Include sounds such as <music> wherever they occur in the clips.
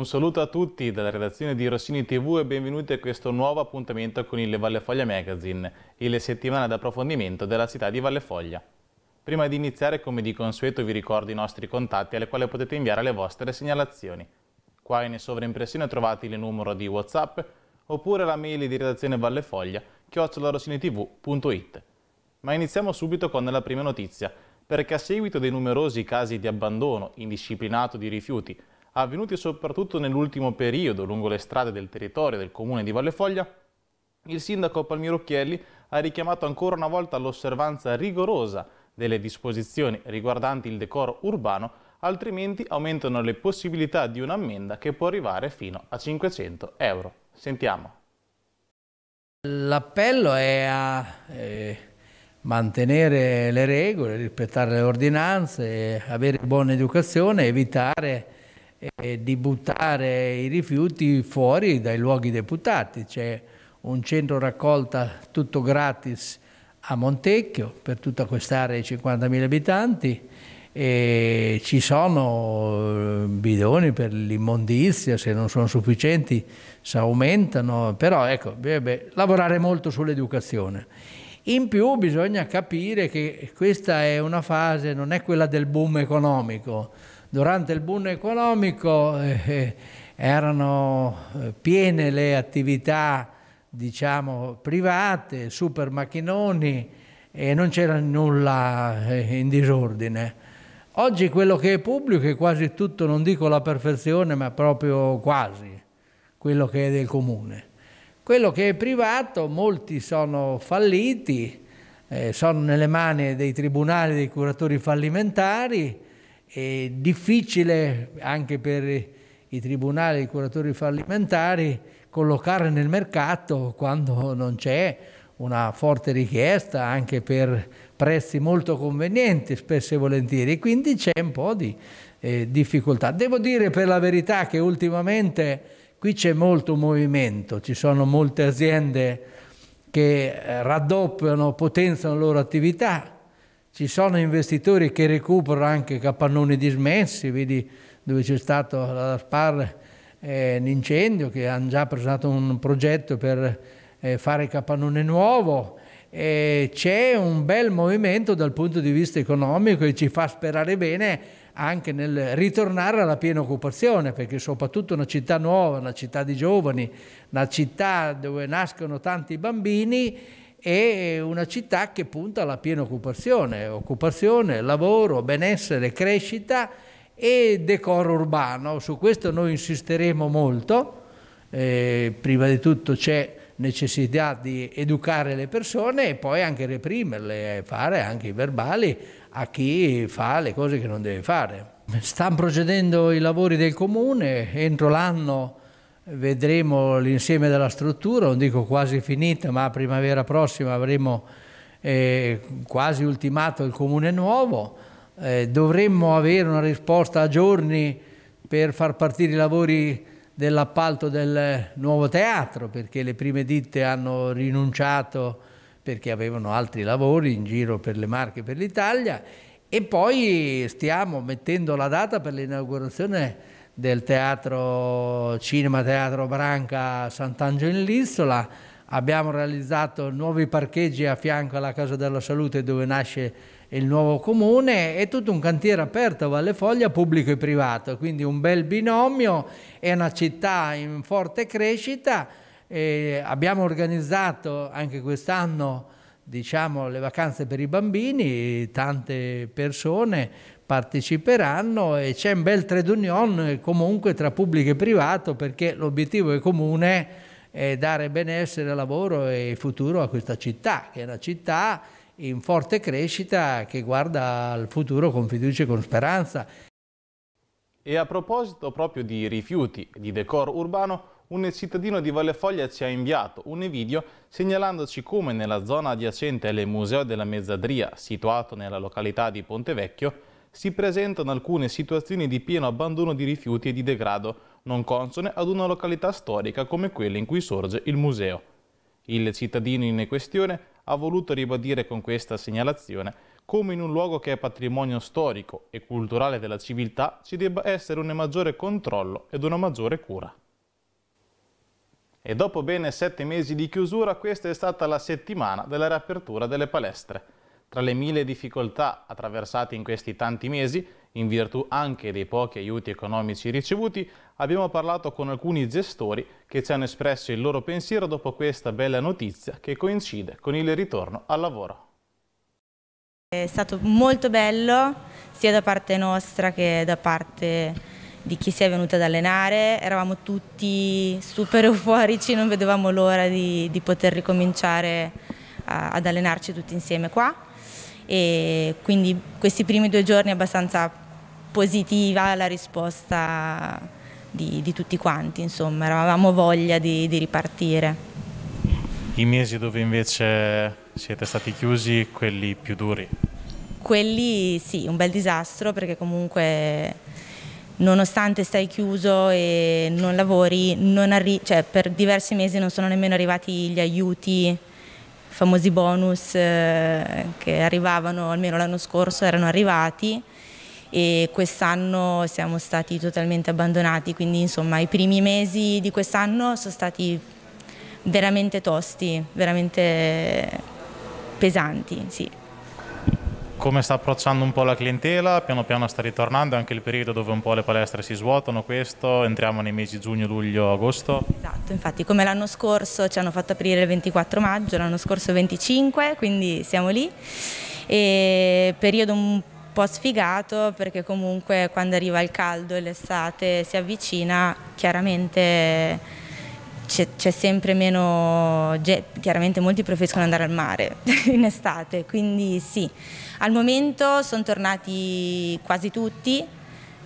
Un saluto a tutti dalla redazione di Rossini TV e benvenuti a questo nuovo appuntamento con il Valle Foglia Magazine, il settimana d'approfondimento della città di Valle Foglia. Prima di iniziare, come di consueto, vi ricordo i nostri contatti alle quali potete inviare le vostre segnalazioni. Qua in sovraimpressione trovate il numero di Whatsapp oppure la mail di redazione vallefoglia chiocciolarossinitv.it. Ma iniziamo subito con la prima notizia, perché a seguito dei numerosi casi di abbandono indisciplinato di rifiuti avvenuti soprattutto nell'ultimo periodo lungo le strade del territorio del comune di Valle Foglia, il sindaco Palmiro Chielli ha richiamato ancora una volta l'osservanza rigorosa delle disposizioni riguardanti il decoro urbano, altrimenti aumentano le possibilità di un'ammenda che può arrivare fino a 500 euro. Sentiamo. L'appello è a eh, mantenere le regole, rispettare le ordinanze, avere buona educazione, evitare eh, di buttare i rifiuti fuori dai luoghi deputati. C'è un centro raccolta tutto gratis a Montecchio per tutta quest'area di 50.000 abitanti e ci sono eh, bidoni per l'immondizia, se non sono sufficienti si aumentano, però ecco, bisogna lavorare molto sull'educazione. In più bisogna capire che questa è una fase, non è quella del boom economico, durante il boom economico eh, eh erano eh, piene le attività diciamo, private, super macchinoni e non c'era nulla eh, in disordine. Oggi quello che è pubblico è quasi tutto, non dico la perfezione, ma proprio quasi quello che è del comune. Quello che è privato, molti sono falliti, eh, sono nelle mani dei tribunali, dei curatori fallimentari, è difficile anche per i tribunali, i curatori fallimentari, collocare nel mercato quando non c'è una forte richiesta anche per prezzi molto convenienti spesso e volentieri, quindi c'è un po' di eh, difficoltà. Devo dire per la verità che ultimamente qui c'è molto movimento, ci sono molte aziende che eh, raddoppiano, potenziano la loro attività, ci sono investitori che recuperano anche capannoni dismessi, vedi dove c'è stato alla SPAR eh, l'incendio, che hanno già presentato un progetto per eh, fare capannone nuovo. c'è un bel movimento dal punto di vista economico e ci fa sperare bene anche nel ritornare alla piena occupazione, perché soprattutto una città nuova, una città di giovani, una città dove nascono tanti bambini, è una città che punta alla piena occupazione, occupazione, lavoro, benessere, crescita e decoro urbano. Su questo noi insisteremo molto. Eh, prima di tutto c'è necessità di educare le persone e poi anche reprimerle, fare anche i verbali a chi fa le cose che non deve fare. Stanno procedendo i lavori del comune, entro l'anno vedremo l'insieme della struttura, non dico quasi finita, ma a primavera prossima avremo eh, quasi ultimato il comune nuovo, eh, dovremmo avere una risposta a giorni per far partire i lavori dell'appalto del nuovo teatro, perché le prime ditte hanno rinunciato perché avevano altri lavori in giro per le Marche e per l'Italia e poi stiamo mettendo la data per l'inaugurazione del teatro Cinema Teatro Branca Sant'Angelo in Lizzola. Abbiamo realizzato nuovi parcheggi a fianco alla Casa della Salute dove nasce il nuovo comune e tutto un cantiere aperto a Valle Foglia pubblico e privato, quindi un bel binomio, è una città in forte crescita. E abbiamo organizzato anche quest'anno diciamo, le vacanze per i bambini, tante persone parteciperanno e c'è un bel trade union comunque tra pubblico e privato perché l'obiettivo è comune è dare benessere, lavoro e futuro a questa città, che è una città in forte crescita che guarda al futuro con fiducia e con speranza. E a proposito proprio di rifiuti, e di decor urbano, un cittadino di Vallefoglia ci ha inviato un video segnalandoci come nella zona adiacente al Museo della Mezzadria, situato nella località di Pontevecchio, si presentano alcune situazioni di pieno abbandono di rifiuti e di degrado non consone ad una località storica come quella in cui sorge il museo. Il cittadino in questione ha voluto ribadire con questa segnalazione come in un luogo che è patrimonio storico e culturale della civiltà ci debba essere un maggiore controllo ed una maggiore cura e dopo bene sette mesi di chiusura questa è stata la settimana della riapertura delle palestre. Tra le mille difficoltà attraversate in questi tanti mesi, in virtù anche dei pochi aiuti economici ricevuti, abbiamo parlato con alcuni gestori che ci hanno espresso il loro pensiero dopo questa bella notizia che coincide con il ritorno al lavoro. È stato molto bello sia da parte nostra che da parte di chi si è venuto ad allenare, eravamo tutti super <laughs> euforici, non vedevamo l'ora di, di, poter ricominciare a, ad allenarci tutti insieme qua e quindi questi primi due giorni è abbastanza positiva la risposta di, di tutti quanti, insomma, avevamo voglia di, di ripartire. I mesi dove invece siete stati chiusi, quelli più duri? Quelli sì, un bel disastro perché comunque nonostante stai chiuso e non lavori, non cioè, per diversi mesi non sono nemmeno arrivati gli aiuti, i famosi bonus eh, che arrivavano, almeno l'anno scorso erano arrivati e quest'anno siamo stati totalmente abbandonati, quindi insomma i primi mesi di quest'anno sono stati veramente tosti, veramente pesanti, sì come sta approcciando un po' la clientela, piano piano sta ritornando, è anche il periodo dove un po' le palestre si svuotano questo, entriamo nei mesi giugno, luglio, agosto. Esatto, infatti come l'anno scorso ci hanno fatto aprire il 24 maggio, l'anno scorso 25, quindi siamo lì. E periodo un po' sfigato perché comunque quando arriva il caldo e l'estate si avvicina, chiaramente c'è, sempre meno, chiaramente molti preferiscono andare al mare <laughs> in estate, quindi sì, al momento sono tornati quasi tutti,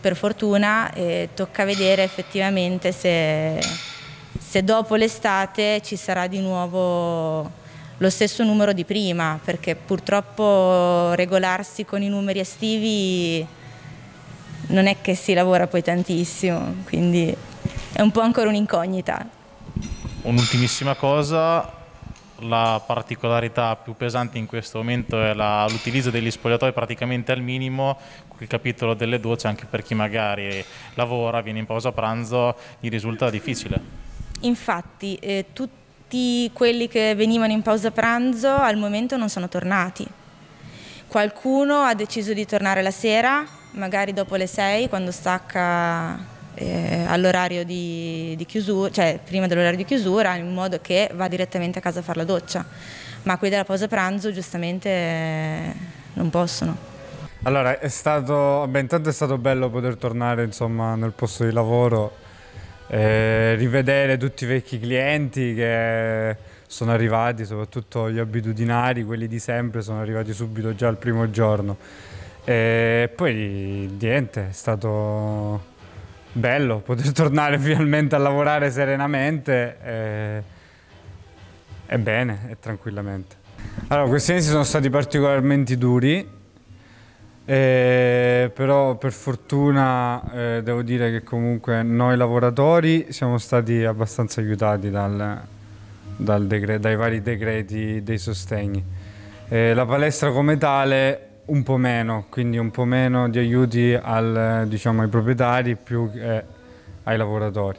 per fortuna, e tocca vedere effettivamente se, se dopo l'estate ci sarà di nuovo lo stesso numero di prima, perché purtroppo regolarsi con i numeri estivi non è che si lavora poi tantissimo, quindi è un po' ancora un'incognita. Un'ultimissima cosa, la particolarità più pesante in questo momento è l'utilizzo degli spogliatoi praticamente al minimo, il capitolo delle docce anche per chi magari lavora, viene in pausa pranzo, gli risulta difficile. Infatti eh, tutti quelli che venivano in pausa pranzo al momento non sono tornati. Qualcuno ha deciso di tornare la sera, magari dopo le 6 quando stacca eh, all'orario di, di, chiusura, cioè prima dell'orario di chiusura, in modo che va direttamente a casa a fare la doccia. Ma quelli della pausa pranzo giustamente eh, non possono. Allora, è stato, beh, intanto è stato bello poter tornare insomma, nel posto di lavoro, eh, rivedere tutti i vecchi clienti che sono arrivati, soprattutto gli abitudinari, quelli di sempre, sono arrivati subito già al primo giorno. E poi niente, è stato bello poter <laughs> tornare finalmente a lavorare serenamente e, eh, e bene e tranquillamente. Allora, questi mesi sono stati particolarmente duri, eh, però per fortuna eh, devo dire che comunque noi lavoratori siamo stati abbastanza aiutati dal, dal dai vari decreti dei sostegni. Eh, la palestra come tale un po' meno, quindi un po' meno di aiuti al, diciamo, ai proprietari più che ai lavoratori.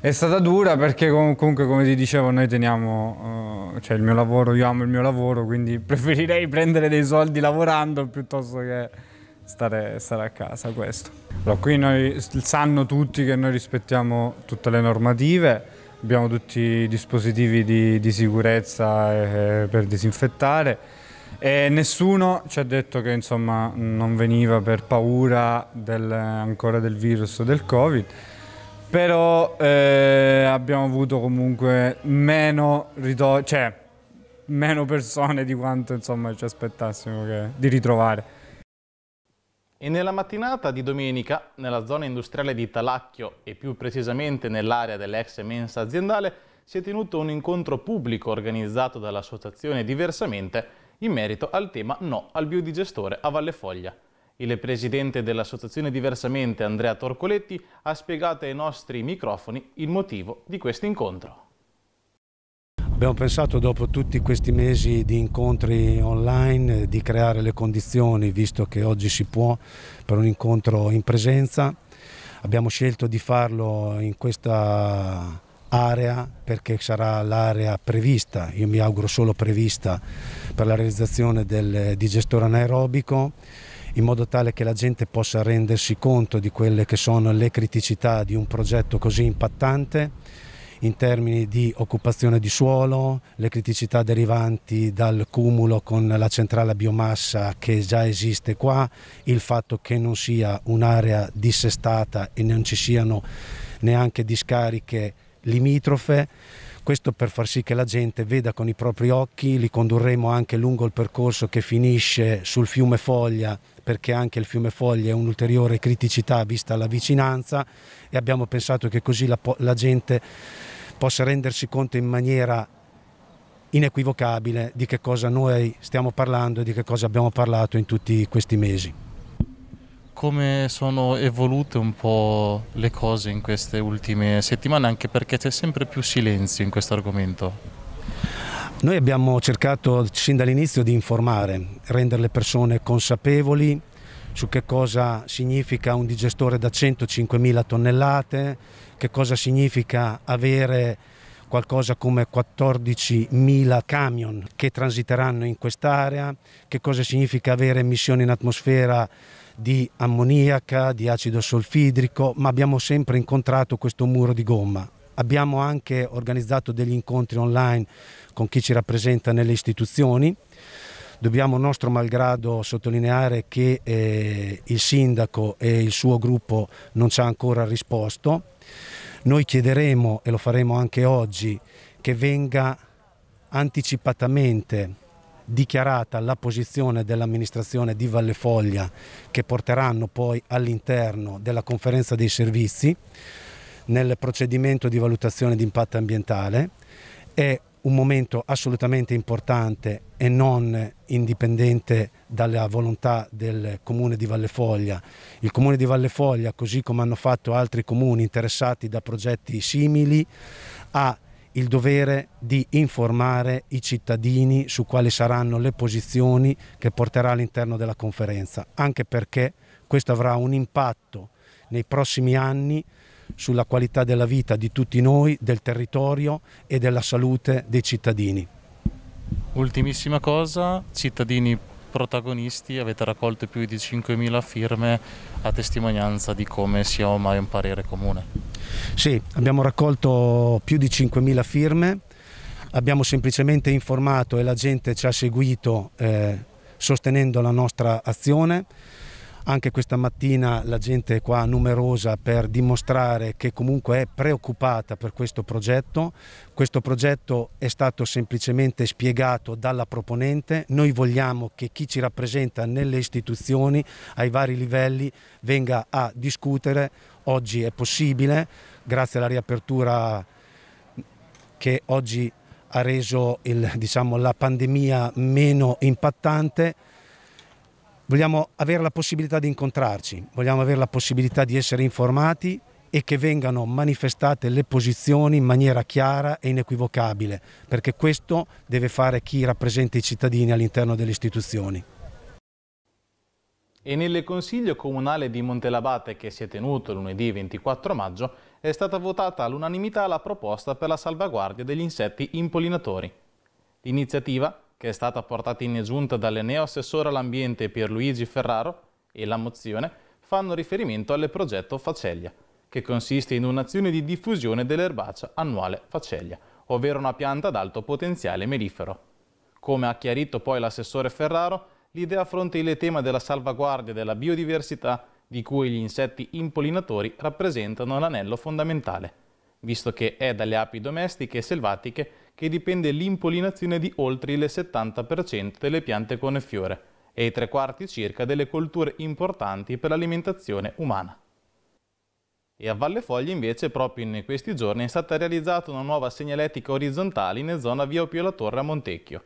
È stata dura perché comunque come ti dicevo noi teniamo, uh, cioè il mio lavoro, io amo il mio lavoro, quindi <laughs> preferirei prendere dei soldi lavorando piuttosto che stare, stare a casa questo. Allora, qui noi, sanno tutti che noi rispettiamo tutte le normative, abbiamo tutti i dispositivi di, di sicurezza eh, per disinfettare, e nessuno ci ha detto che insomma, non veniva per paura del, ancora del virus del covid, però eh, abbiamo avuto comunque meno, cioè, meno persone di quanto insomma, ci aspettassimo che, di ritrovare. E nella mattinata di domenica, nella zona industriale di Talacchio e più precisamente nell'area dell'ex mensa aziendale, si è tenuto un incontro pubblico organizzato dall'associazione Diversamente in merito al tema No al biodigestore a Valle Foglia. Il presidente dell'associazione Diversamente, Andrea Torcoletti, ha spiegato ai nostri microfoni il motivo di questo incontro. Abbiamo pensato dopo tutti questi mesi di incontri online di creare le condizioni, visto che oggi si può, per un incontro in presenza. Abbiamo scelto di farlo in questa area perché sarà l'area prevista, io mi auguro solo prevista per la realizzazione del eh, digestore anaerobico in modo tale che la gente possa rendersi conto di quelle che sono le criticità di un progetto così impattante in termini di occupazione di suolo, le criticità derivanti dal cumulo con la centrale a biomassa che già esiste qua, il fatto che non sia un'area dissestata e non ci siano neanche discariche limitrofe questo per far sì che la gente veda con i propri occhi, li condurremo anche lungo il percorso che finisce sul fiume Foglia perché anche il fiume Foglia è un'ulteriore criticità vista la vicinanza e abbiamo pensato che così la, la gente possa rendersi conto in maniera inequivocabile di che cosa noi stiamo parlando e di che cosa abbiamo parlato in tutti questi mesi come sono evolute un po' le cose in queste ultime settimane, anche perché c'è sempre più silenzio in questo argomento? Noi abbiamo cercato sin dall'inizio di informare, rendere le persone consapevoli su che cosa significa un digestore da 105.000 tonnellate, che cosa significa avere qualcosa come 14.000 camion che transiteranno in quest'area, che cosa significa avere emissioni in atmosfera di ammoniaca, di acido solfidrico, ma abbiamo sempre incontrato questo muro di gomma. Abbiamo anche organizzato degli incontri online con chi ci rappresenta nelle istituzioni. Dobbiamo nostro malgrado sottolineare che eh, il sindaco e il suo gruppo non ci ha ancora risposto. Noi chiederemo, e lo faremo anche oggi, che venga anticipatamente dichiarata la posizione dell'amministrazione di Valle Foglia che porteranno poi all'interno della conferenza dei servizi nel procedimento di valutazione di impatto ambientale. È un momento assolutamente importante e non indipendente dalla volontà del comune di Valle Foglia. Il comune di Valle Foglia, così come hanno fatto altri comuni interessati da progetti simili, ha il dovere di informare i cittadini su quali saranno le posizioni che porterà all'interno della conferenza, anche perché questo avrà un impatto nei prossimi anni sulla qualità della vita di tutti noi, del territorio e della salute dei cittadini. Ultimissima cosa, cittadini protagonisti, avete raccolto più di 5.000 firme a testimonianza di come sia ormai un parere comune. Sì, abbiamo raccolto più di 5.000 firme, abbiamo semplicemente informato e la gente ci ha seguito eh, sostenendo la nostra azione. Anche questa mattina la gente è qua numerosa per dimostrare che comunque è preoccupata per questo progetto. Questo progetto è stato semplicemente spiegato dalla proponente. Noi vogliamo che chi ci rappresenta nelle istituzioni ai vari livelli venga a discutere oggi è possibile grazie alla riapertura che oggi ha reso il, diciamo, la pandemia meno impattante. Vogliamo avere la possibilità di incontrarci, vogliamo avere la possibilità di essere informati e che vengano manifestate le posizioni in maniera chiara e inequivocabile, perché questo deve fare chi rappresenta i cittadini all'interno delle istituzioni. E nel Consiglio Comunale di Montelabate che si è tenuto lunedì 24 maggio è stata votata all'unanimità la proposta per la salvaguardia degli insetti impollinatori. L'iniziativa, che è stata portata in giunta dalle neoassessore all'ambiente Pierluigi Ferraro, e la mozione fanno riferimento al progetto Facelia, che consiste in un'azione di diffusione dell'erbacea annuale Facelia, ovvero una pianta ad alto potenziale melifero. Come ha chiarito poi l'assessore Ferraro, l'idea affronta il tema della salvaguardia della biodiversità di cui gli insetti impollinatori rappresentano l'anello fondamentale, visto che è dalle api domestiche e selvatiche che dipende l'impollinazione di oltre il 70% delle piante con fiore e i tre quarti circa delle colture importanti per l'alimentazione umana. E a Valle Foglie invece proprio in questi giorni è stata realizzata una nuova segnaletica orizzontale in zona via Opio La Torre a Montecchio,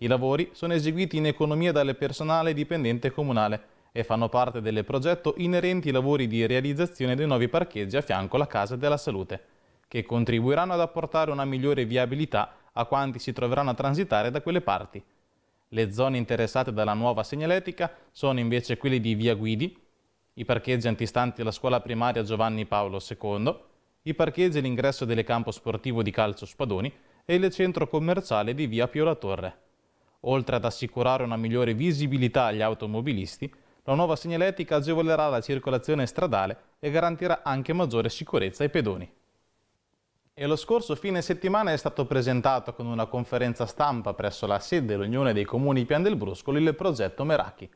i lavori sono eseguiti in economia dalle personale dipendente comunale e fanno parte del progetto inerenti ai lavori di realizzazione dei nuovi parcheggi a fianco alla Casa della Salute, che contribuiranno ad apportare una migliore viabilità a quanti si troveranno a transitare da quelle parti. Le zone interessate dalla nuova segnaletica sono invece quelle di Via Guidi, i parcheggi antistanti alla scuola primaria Giovanni Paolo II, i parcheggi all'ingresso del campo sportivo di calcio Spadoni e il centro commerciale di Via Pio La Torre. Oltre ad assicurare una migliore visibilità agli automobilisti, la nuova segnaletica agevolerà la circolazione stradale e garantirà anche maggiore sicurezza ai pedoni. E lo scorso fine settimana è stato presentato con una conferenza stampa presso la sede dell'Unione dei Comuni Pian del Bruscoli il progetto Meraki,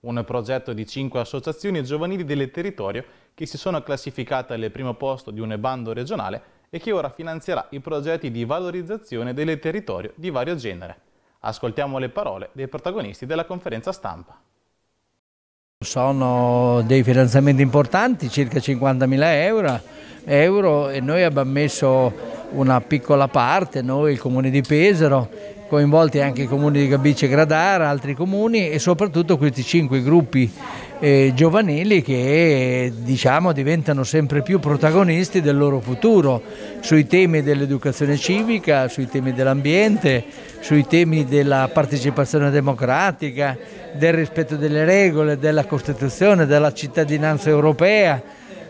un progetto di cinque associazioni giovanili del territorio che si sono classificate al primo posto di un bando regionale e che ora finanzierà i progetti di valorizzazione del territorio di vario genere. Ascoltiamo le parole dei protagonisti della conferenza stampa. Sono dei finanziamenti importanti, circa 50.000 euro, euro, e noi abbiamo messo una piccola parte, noi il Comune di Pesaro coinvolti anche i comuni di Gabice e Gradara, altri comuni e soprattutto questi cinque gruppi eh, giovanili che diciamo, diventano sempre più protagonisti del loro futuro sui temi dell'educazione civica, sui temi dell'ambiente, sui temi della partecipazione democratica, del rispetto delle regole, della Costituzione, della cittadinanza europea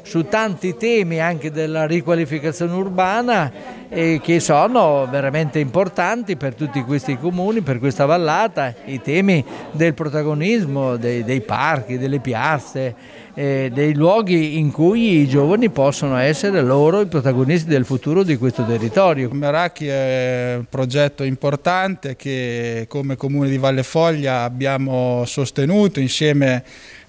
su tanti temi anche della riqualificazione urbana eh, che sono veramente importanti per tutti questi comuni, per questa vallata, i temi del protagonismo dei, dei parchi, delle piazze, eh, dei luoghi in cui i giovani possono essere loro i protagonisti del futuro di questo territorio. Meracchi è un progetto importante che come comune di Valle Foglia abbiamo sostenuto insieme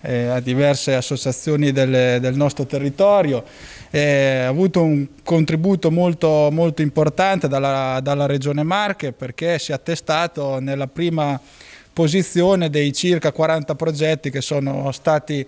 eh, a diverse associazioni del, del nostro territorio, eh, ha avuto un contributo molto, molto importante dalla, dalla Regione Marche perché si è attestato nella prima posizione dei circa 40 progetti che sono stati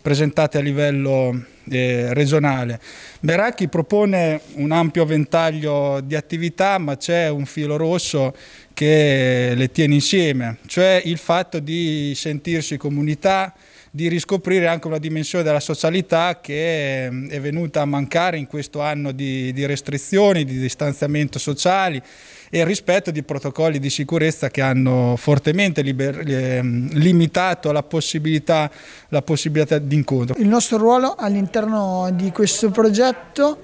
presentati a livello eh, regionale. Beracchi propone un ampio ventaglio di attività, ma c'è un filo rosso che le tiene insieme, cioè il fatto di sentirsi comunità, di riscoprire anche una dimensione della socialità che ehm, è venuta a mancare in questo anno di, di restrizioni, di distanziamento sociali e rispetto di protocolli di sicurezza che hanno fortemente liber, ehm, limitato la possibilità, la possibilità di incontro. Il nostro ruolo all'interno di questo progetto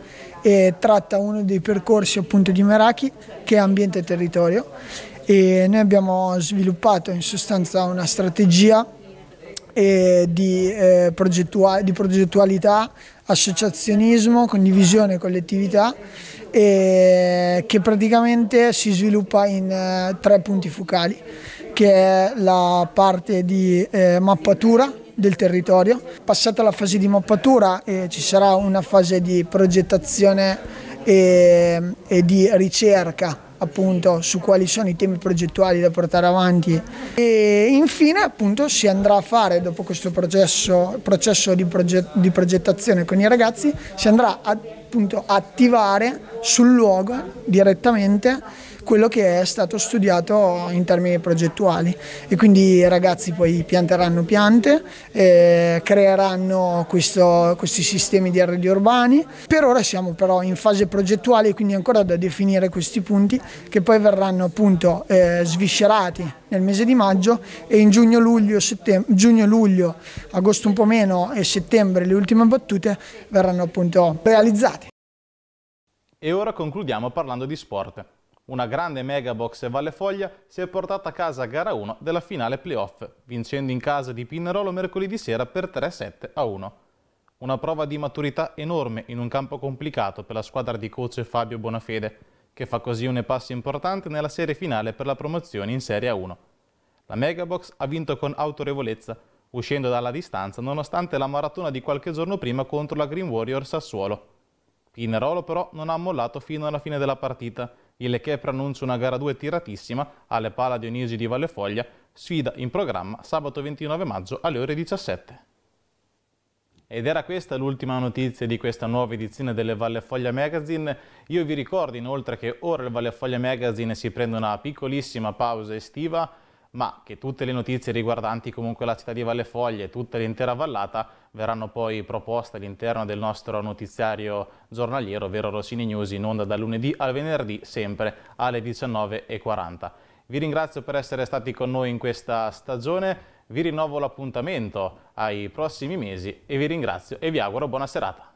tratta uno dei percorsi appunto di Meraki che è ambiente e territorio e noi abbiamo sviluppato in sostanza una strategia e di, eh, progettua di progettualità, associazionismo, condivisione, collettività e che praticamente si sviluppa in eh, tre punti focali che è la parte di eh, mappatura del territorio. Passata la fase di mappatura eh, ci sarà una fase di progettazione e, ehm, e di ricerca appunto su quali sono i temi progettuali da portare avanti e infine appunto si andrà a fare dopo questo processo, processo di, proget di progettazione con i ragazzi si andrà a, appunto a attivare sul luogo direttamente quello che è stato studiato in termini progettuali e quindi i ragazzi poi pianteranno piante, eh, creeranno questo, questi sistemi di arredi urbani. Per ora siamo però in fase progettuale quindi ancora da definire questi punti che poi verranno appunto eh, sviscerati nel mese di maggio e in giugno, luglio, giugno, luglio, agosto un po' meno e settembre le ultime battute verranno appunto realizzate. E ora concludiamo parlando di sport. Una grande mega box Valle Foglia si è portata a casa a gara 1 della finale playoff, vincendo in casa di Pinerolo mercoledì sera per 3-7 a 1. Una prova di maturità enorme in un campo complicato per la squadra di coach Fabio Bonafede, che fa così un passo importante nella serie finale per la promozione in Serie 1. La Megabox ha vinto con autorevolezza, uscendo dalla distanza nonostante la maratona di qualche giorno prima contro la Green Warrior Sassuolo. Pinerolo però non ha mollato fino alla fine della partita, il che preannuncia una gara 2 tiratissima alle Pala Dionisi di Vallefoglia, sfida in programma sabato 29 maggio alle ore 17. Ed era questa l'ultima notizia di questa nuova edizione delle Vallefoglia Magazine. Io vi ricordo inoltre che ora il Vallefoglia Magazine si prende una piccolissima pausa estiva ma che tutte le notizie riguardanti comunque la città di Valle Foglie e tutta l'intera vallata verranno poi proposte all'interno del nostro notiziario giornaliero, ovvero Rossini News, in onda dal lunedì al venerdì, sempre alle 19.40. Vi ringrazio per essere stati con noi in questa stagione, vi rinnovo l'appuntamento ai prossimi mesi e vi ringrazio e vi auguro buona serata.